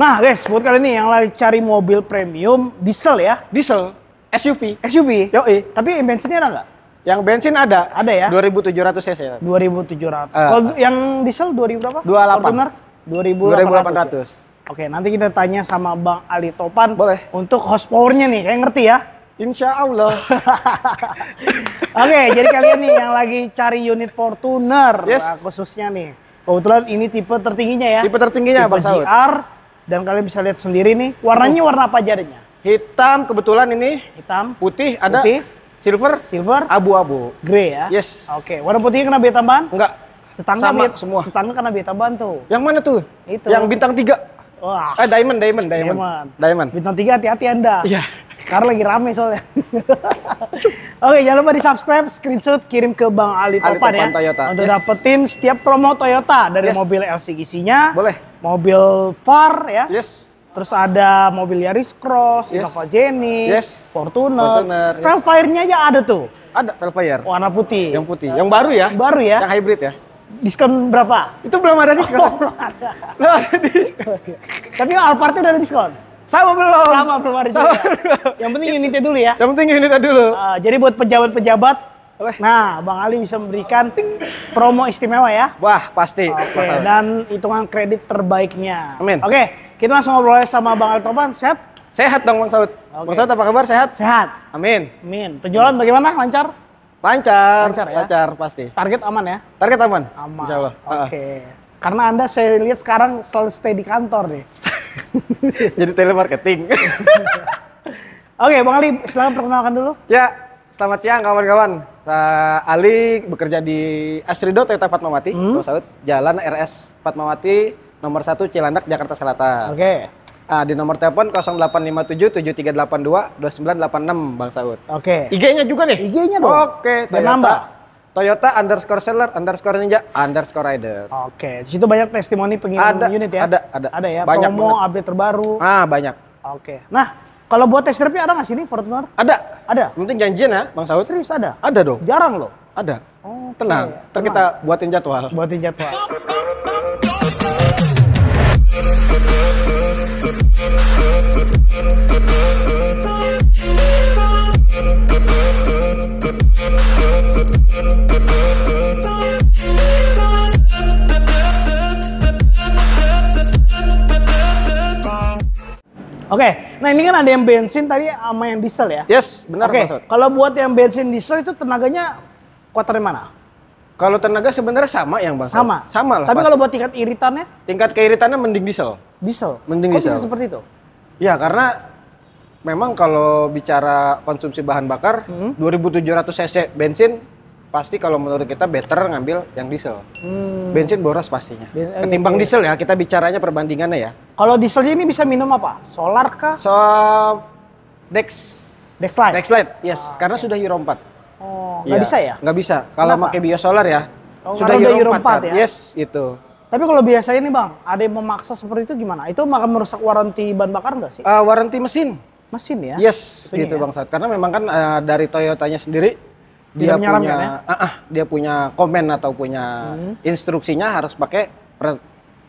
Nah guys, buat kalian nih yang lagi cari mobil premium diesel ya. Diesel, SUV. SUV? eh, Tapi bensinnya ada nggak? Yang bensin ada. Ada ya? 2700 cc. 2700. Uh, ah. Kalau yang diesel 2000 berapa? 28. Fortuner. 2800. 2800. Ya? Oke, nanti kita tanya sama Bang Ali Topan. Boleh. Untuk horsepower-nya nih, kayak ngerti ya? Insya Allah. Oke, jadi kalian nih yang lagi cari unit Fortuner yes. Nah, khususnya nih. Kebetulan ini tipe tertingginya ya. Tipe tertingginya tipe Bang Saud. Dan kalian bisa lihat sendiri nih, warnanya warna apa jadinya? Hitam kebetulan ini. Hitam. Putih ada. Putih. Silver. Silver. Abu-abu. Grey ya. Yes. Oke. Okay. Warna putihnya kena biaya tambahan? Enggak. Tetangga Sama biaya, semua. Tetangga kena biaya tambahan tuh. Yang mana tuh? Itu. Yang bintang tiga. Wah. Eh diamond, diamond, diamond. Diamond. diamond. Bintang tiga hati-hati Anda. Iya. Yeah. Karena lagi rame soalnya. Oke, jangan lupa di subscribe, screenshot, kirim ke Bang Ali, Ali Topan, ya. Toyota. Untuk yes. dapetin setiap promo Toyota dari yes. mobil LCGC-nya. Boleh. Mobil Far ya. Yes. Terus ada mobil Yaris Cross, yes. Innova Jenny, yes. Fortuner, Fortuner yes. Velfire-nya aja ada tuh. Ada Velfire. Warna putih. Yang putih. Yang baru ya? Baru ya. Yang hybrid ya? Diskon berapa? Itu belum ada diskon. Oh, belum ada. belum ada diskon. Tapi Alphard-nya udah ada diskon. Sama belum. Sama belum ada juga. Yang penting unitnya dulu ya. Yang penting unitnya dulu. Uh, jadi buat pejabat-pejabat Nah, Bang Ali bisa memberikan promo istimewa ya. Wah, pasti. Oke, okay, dan hitungan kredit terbaiknya. Amin. Oke, okay, kita langsung ngobrol sama Bang Ali Topan. Sehat? Sehat dong Bang Saud. Okay. Bang Saud apa kabar? Sehat? Sehat. Amin. Amin. Penjualan bagaimana? Lancar? Lancar. Lancar ya? Lancar pasti. Target aman ya? Target aman. Aman. Insya Allah. Oke. Okay. Uh -uh. Karena Anda saya lihat sekarang selalu stay di kantor deh. Jadi telemarketing. Oke, Bang Ali, silahkan perkenalkan dulu. Ya, selamat siang kawan-kawan. Uh, Ali bekerja di Asrido Toyota Fatmawati, hmm? Saud, Jalan RS Fatmawati, nomor 1 Cilandak, Jakarta Selatan. Oke. Okay. Uh, eh, di nomor telepon 0857 7382 2986 Bang Saud. Oke. Okay. IG-nya juga nih? IG-nya dong. Oke, okay, Toyota. Nambah. Toyota underscore seller underscore ninja underscore rider. Oke, di situ banyak testimoni pengiriman ada, unit ya? Ada, ada. Ada ya, banyak promo, update terbaru. Ah, banyak. Oke. Nah, kalau buat test drive ada nggak sih Fortuner? Ada. Ada. Mungkin janjian ya, Bang Saud. Serius ada? Ada dong. Jarang loh. Ada. Oh, tenang. Okay. Ntar kita buatin jadwal. Buatin jadwal. Nah ini kan ada yang bensin tadi sama yang diesel ya? Yes, benar. Oke, okay. kalau buat yang bensin diesel itu tenaganya kuat dari mana? Kalau tenaga sebenarnya sama yang bang. Sama. Sama lah. Tapi kalau buat tingkat iritannya? Tingkat keiritannya mending diesel. Diesel. Mending Kok diesel. bisa seperti itu? Ya karena memang kalau bicara konsumsi bahan bakar, hmm. 2.700 cc bensin pasti kalau menurut kita better ngambil yang diesel. Hmm. Bensin boros pastinya. Ketimbang iya, iya. diesel ya, kita bicaranya perbandingannya ya. Kalau diesel ini bisa minum apa? Solar kah? So, Dex. Dex light. Dex light. yes. Ah, karena okay. sudah Euro 4. Oh, nggak ya. bisa ya? Nggak bisa. Kalau pakai biosolar ya. Oh, sudah Euro, Euro 4, 4 kan? ya? Yes, itu. Tapi kalau biasanya ini, bang, ada yang memaksa seperti itu gimana? Itu maka merusak waranti ban bakar nggak sih? Uh, eh, waranti mesin. Mesin ya? Yes, itu gitu ya? bang Sat. Karena memang kan uh, dari Toyotanya sendiri dia, dia punya, ya? uh, uh, dia punya komen atau punya hmm. instruksinya harus pakai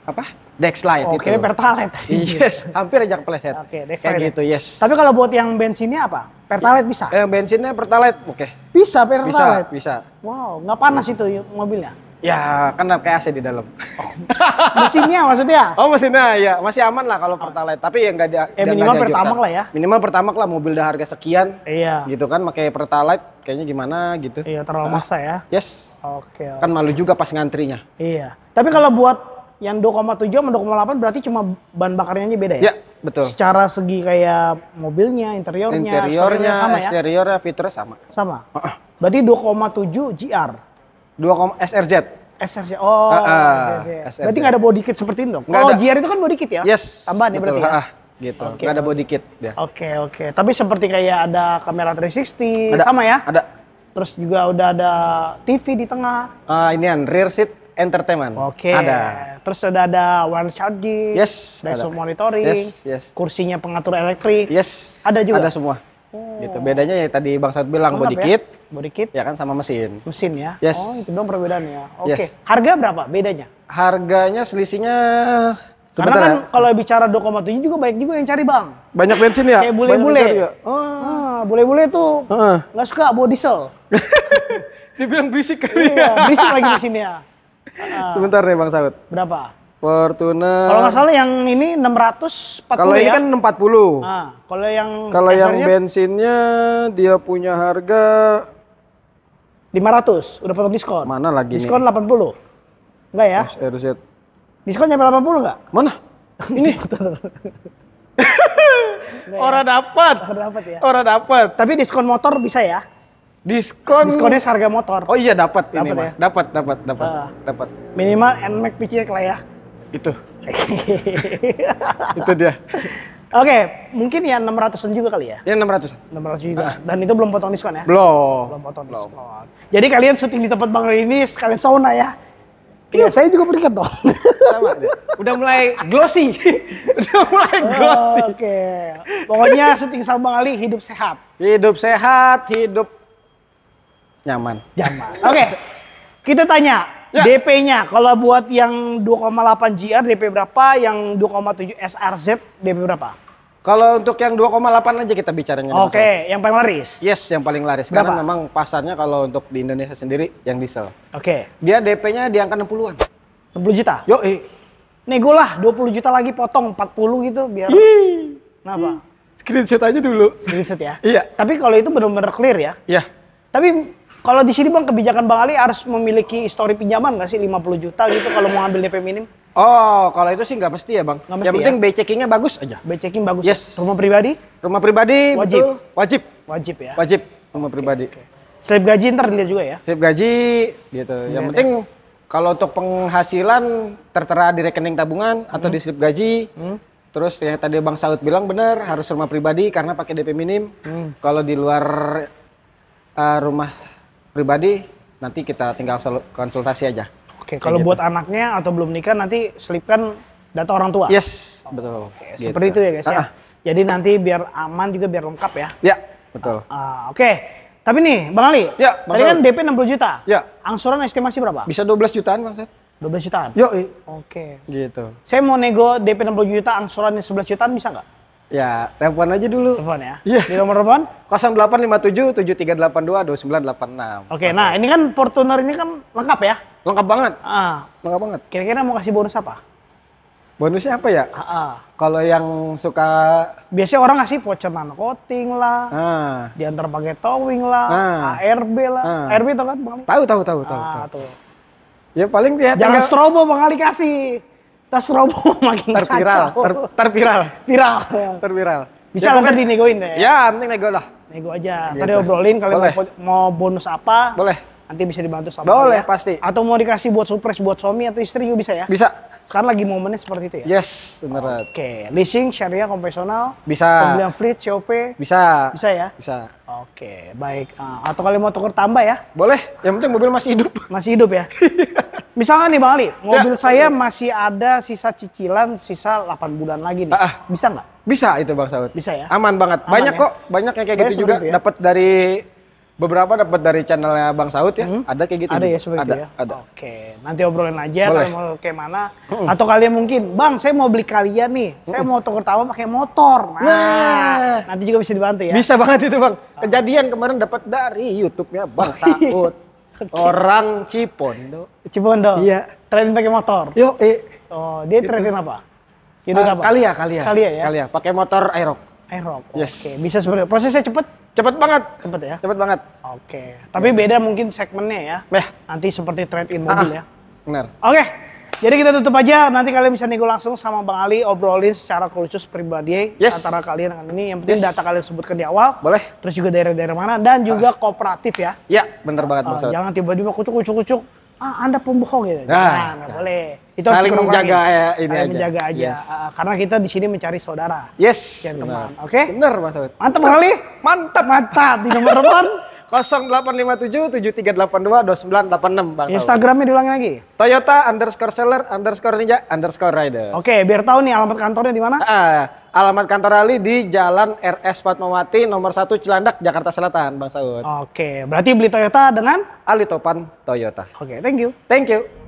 apa Light oh, gitu. Pertalite. Yes, hampir aja kepleset. Oke, okay, Light. Kayak ya. gitu, yes. Tapi kalau buat yang bensinnya apa? Pertalite bisa? Yang eh, bensinnya Pertalite, oke. Okay. Bisa Pertalite? Bisa, bisa. Wow, nggak panas hmm. itu mobilnya? Ya, kan kayak AC di dalam. Oh. mesinnya maksudnya? Oh, mesinnya ya, masih aman lah kalau Pertalite, tapi yang nggak ada eh, minimal pertamak lah ya. Minimal pertamak lah mobil udah harga sekian. Iya. Gitu kan pakai Pertalite kayaknya gimana gitu. Iya, terlalu ah, maksa ya. Yes. Oke. Okay, okay. Kan malu juga pas ngantrinya. Iya. Tapi kalau buat yang 2,7 sama 2,8 berarti cuma bahan bakarnya aja beda ya? Ya, betul. Secara segi kayak mobilnya, interiornya, interiornya sama ya? Interiornya fiturnya sama. Sama. Berarti 2,7 GR. 2, SRZ. SRZ. Oh, uh, uh, SRZ. SRZ. Berarti nggak ada body kit seperti ini dong. Kalau oh, GR itu kan body kit ya? Yes. Tambahan ya betul. ya berarti ya? Uh, gitu. Okay. Nggak ada body kit ya. Oke, okay, oke. Okay. Tapi seperti kayak ada kamera 360 ada, sama ya? Ada. Terus juga udah ada TV di tengah. Uh, ini rear seat Entertainment. Oke. Okay. Ada. Terus sudah ada wireless charging. Yes. Dashboard monitoring. Yes, yes. Kursinya pengatur elektrik. Yes. Ada juga. Ada semua. Oh. Gitu. Bedanya ya tadi Bang Saud bilang Lengkap body ya? kit. Body kit. Ya kan sama mesin. Mesin ya. Yes. Oh, itu dong perbedaannya. Oke. Okay. Yes. Harga berapa bedanya? Harganya selisihnya Sebentar, Karena kan ya. kalau bicara 2,7 juga banyak juga yang cari bang. Banyak bensin ya? Kayak bule boleh-boleh. Oh, bule-bule tuh nggak suka bawa diesel. Dibilang berisik kali iya, ya. Berisik lagi mesinnya. Sebentar deh Bang Saud. Berapa? Fortuner. Kalau nggak salah yang ini 640 Kalau ya? kan 640. Ah, kalau yang Kalau yang bensinnya dia punya harga 500, udah potong diskon. Mana lagi Diskon nih? 80. Enggak ya? SRZ. Diskon nyampe 80 enggak? Mana? ini. Ya? Orang dapat. Orang dapat ya. Orang dapat. Tapi diskon motor bisa ya? Diskon. Diskonnya harga motor. Oh iya dapat ini mah. Ya? Dapat dapat dapat uh, dapat. Minimal NMAX PC ya, lah ya. Itu. itu dia. Oke, mungkin ya 600-an juga kali ya? Ya 600. 600 juga. Uh. Dan itu belum potong diskon ya? Belum. Belum potong belum. diskon. Jadi kalian syuting di tempat Bang ini sekalian sauna ya. Iya, saya juga berikan dong. Sama deh. Udah mulai glossy. Udah mulai glossy. Oke. Okay. Pokoknya syuting sama Bang Ali hidup sehat. Hidup sehat, hidup Nyaman. Nyaman. Oke. Okay. Kita tanya ya. DP-nya kalau buat yang 2,8 GR DP berapa, yang 2,7 SRZ DP berapa? Kalau untuk yang 2,8 aja kita bicaranya. Oke, okay, yang paling laris. Yes, yang paling laris. Berapa? Karena memang pasarnya kalau untuk di Indonesia sendiri yang diesel. Oke. Okay. Dia DP-nya di angka 60-an. 60 juta? Yo, eh. Nego lah 20 juta lagi potong 40 gitu biar. apa? Kenapa? Screenshot aja dulu. Screenshot ya? iya. Tapi kalau itu benar-benar clear ya? Iya. Tapi kalau di sini Bang kebijakan Bang Ali harus memiliki histori pinjaman nggak sih 50 juta gitu kalau mau ambil DP minim? Oh, kalau itu sih nggak pasti ya bang. Gak mesti Yang penting ya? checking-nya bagus aja. checking bagus. Yes. Rumah pribadi? Rumah pribadi wajib. Betul. Wajib. Wajib ya. Wajib. Rumah okay, pribadi. Okay. Slip gaji ntar dilihat juga ya. Slip gaji gitu. Yang Yang penting ya. kalau untuk penghasilan tertera di rekening tabungan hmm. atau di slip gaji. Hmm. Terus yang tadi Bang Saud bilang benar harus rumah pribadi karena pakai DP minim. Hmm. Kalau di luar uh, rumah pribadi nanti kita tinggal konsultasi aja. Oke, kalau gitu. buat anaknya atau belum nikah nanti selipkan data orang tua. Yes, oh, betul. Oke, gitu. Seperti itu ya guys uh -uh. ya. Ah, ah. Jadi nanti biar aman juga biar lengkap ya. Ya, betul. Uh, uh, Oke. Tapi nih, Bang Ali, ya, Bang tadi kan DP 60 juta. Ya. Angsuran estimasi berapa? Bisa 12 jutaan, Bang Set. 12 jutaan? Yo, Oke. Gitu. Saya mau nego DP 60 juta, angsurannya 11 jutaan bisa nggak? Ya, telepon aja dulu. Telepon ya. Yeah. Di nomor telepon 0857 7382 2986. Oke, okay, nah ini kan Fortuner ini kan lengkap ya? Lengkap banget. Ah. Lengkap banget. Kira-kira mau kasih bonus apa? Bonusnya apa ya? Ah, ah. Kalau yang suka biasanya orang ngasih voucher nanocoating lah. Ah. Diantar pakai towing lah, ah. ARB lah. Ah. ARB tau kan Bang? Tahu, tahu, tahu, tahu. Ah, tahu. Ya paling dia Jangan tinggal... strobo Bang Ali kasih tas robo makin terpiral, Ter, terpiral. Viral. Ya. terpiral. Bisa ya, lah nanti negoin deh. Ya, penting nego lah. Nego aja. Gitu. Tadi obrolin kalian mau, mau bonus apa? Boleh. Nanti bisa dibantu sama Boleh, ya. pasti. Atau mau dikasih buat surprise buat suami atau istri juga bisa ya? Bisa. Sekarang lagi momennya seperti itu ya? Yes, benar. Oke, okay. leasing, syariah, konvensional. Bisa. Pembelian fleet, COP. Bisa. Bisa ya? Bisa. Oke, okay. baik. Uh, atau kalian mau tukar tambah ya? Boleh, yang penting mobil masih hidup. Masih hidup ya? Misalnya nih Bang Ali, ya. mobil ya. saya masih ada sisa cicilan sisa 8 bulan lagi nih. Ah, ah, bisa nggak? Bisa itu Bang Saud. Bisa ya? Aman banget. Aman banyak ya? kok, banyak yang kayak Baya gitu juga ya? dapat dari beberapa dapat dari channelnya Bang Saud ya. Hmm? Ada kayak gitu. Ada ya, juga. ya seperti ada, itu ya. Ada. Oke, nanti obrolin aja Boleh. kalau mau kayak mana. hmm. Atau kalian mungkin, "Bang, saya mau beli kalian nih. Saya hmm. mau tukar tawa pakai motor." Nah, nah, nanti juga bisa dibantu ya. Bisa banget itu, Bang. Ah. Kejadian kemarin dapat dari YouTube-nya Bang Saud. Orang Cipondo. Cipondo. Iya. Train pakai motor. Yo, eh. Oh, dia gitu. apa? uh, apa? Kali ya, kali ya. Kali ya. Kali ya. Pakai motor Aerox. Aerox. Yes. Oke, okay. bisa sebenarnya. Prosesnya cepet? Cepet banget. Cepet ya? Cepet banget. Oke. Okay. Tapi iya. beda mungkin segmennya ya. Nanti seperti trade in ah, ah. mobil ya. Benar. Oke. Okay. Jadi kita tutup aja. Nanti kalian bisa nego langsung sama Bang Ali obrolin secara khusus pribadi yes. antara kalian dengan ini. Yang penting yes. data kalian sebutkan di awal. Boleh. Terus juga daerah-daerah mana dan juga ah. kooperatif ya. Iya, bener banget uh, Jangan tiba-tiba kucuk-kucuk-kucuk. Ah, Anda pembohong gitu. Nah, nah, nah. boleh. Itu saling menjaga ya, ini saling aja. menjaga aja. Yes. Uh, karena kita di sini mencari saudara. Yes. Dan teman. Oke. Okay? Bener Mas Mantap kali. Mantap. Mantap di nomor depan. 0857-7382-2986 Instagramnya diulangi lagi? Toyota underscore seller underscore ninja underscore rider. Oke, biar tahu nih alamat kantornya di mana? Uh, alamat kantor Ali di Jalan RS Fatmawati nomor 1 Cilandak, Jakarta Selatan, Bang Saud. Oke, berarti beli Toyota dengan? Ali Topan Toyota. Oke, thank you. Thank you.